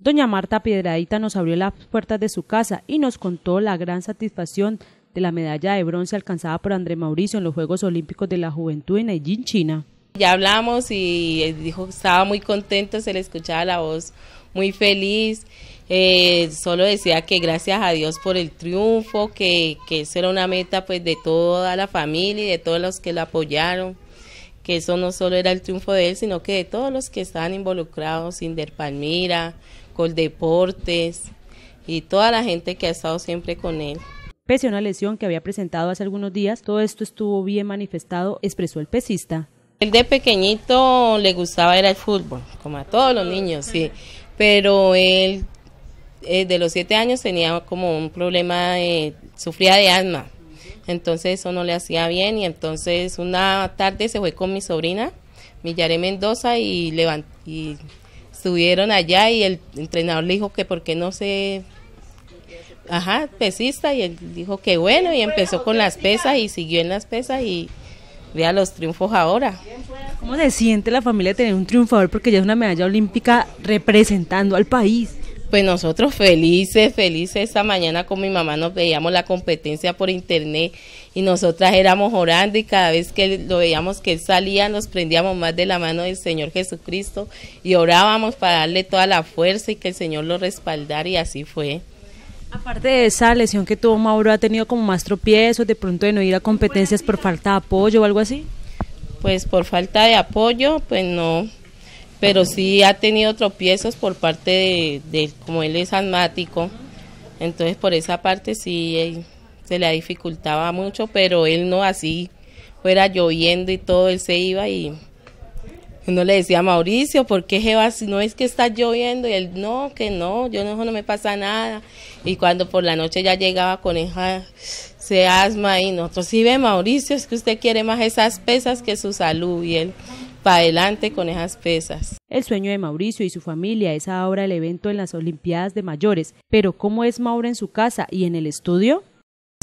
Doña Marta Piedradita nos abrió las puertas de su casa y nos contó la gran satisfacción de la medalla de bronce alcanzada por André Mauricio en los Juegos Olímpicos de la Juventud en Beijing, China. Ya hablamos y eh, dijo que estaba muy contento, se le escuchaba la voz muy feliz. Eh, solo decía que gracias a Dios por el triunfo, que, que eso era una meta pues de toda la familia y de todos los que la apoyaron que eso no solo era el triunfo de él, sino que de todos los que estaban involucrados, Inder Palmira, Coldeportes y toda la gente que ha estado siempre con él. Pese a una lesión que había presentado hace algunos días, todo esto estuvo bien manifestado, expresó el pesista. Él de pequeñito le gustaba ir al fútbol, como a todos los niños, sí, pero él eh, de los siete años tenía como un problema, sufría de asma entonces eso no le hacía bien y entonces una tarde se fue con mi sobrina, millare Mendoza, y, levant y estuvieron allá y el entrenador le dijo que porque no se... Ajá, pesista, y él dijo que bueno, y empezó con las pesas y siguió en las pesas y vea los triunfos ahora. ¿Cómo se siente la familia tener un triunfador? Porque ya es una medalla olímpica representando al país. Pues nosotros felices, felices. Esa mañana con mi mamá nos veíamos la competencia por internet y nosotras éramos orando y cada vez que lo veíamos que él salía nos prendíamos más de la mano del Señor Jesucristo y orábamos para darle toda la fuerza y que el Señor lo respaldara y así fue. Aparte de esa lesión que tuvo Mauro, ¿ha tenido como más tropiezos de pronto de no ir a competencias por falta de apoyo o algo así? Pues por falta de apoyo, pues no, pero sí ha tenido tropiezos por parte de, él, como él es asmático, entonces por esa parte sí se le dificultaba mucho, pero él no así, fuera lloviendo y todo, él se iba y uno le decía a Mauricio, ¿por qué va si no es que está lloviendo? Y él, no, que no, yo no, no me pasa nada. Y cuando por la noche ya llegaba con esa se asma y nosotros, sí ve Mauricio, es que usted quiere más esas pesas que su salud. Y él, para adelante con esas pesas. El sueño de Mauricio y su familia es ahora el evento en las Olimpiadas de Mayores, pero ¿cómo es Mauro en su casa y en el estudio?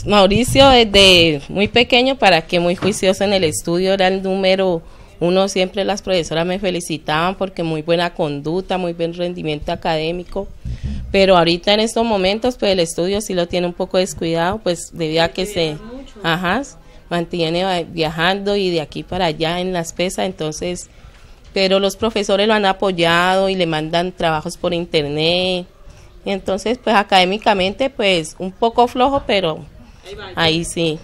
Mauricio desde muy pequeño, para que muy juicioso en el estudio, era el número uno, siempre las profesoras me felicitaban porque muy buena conducta, muy buen rendimiento académico, pero ahorita en estos momentos pues el estudio sí lo tiene un poco descuidado, pues debido a que se... Ajá, mantiene eh, viajando y de aquí para allá en las pesas, entonces, pero los profesores lo han apoyado y le mandan trabajos por internet. entonces, pues académicamente, pues un poco flojo, pero ahí sí.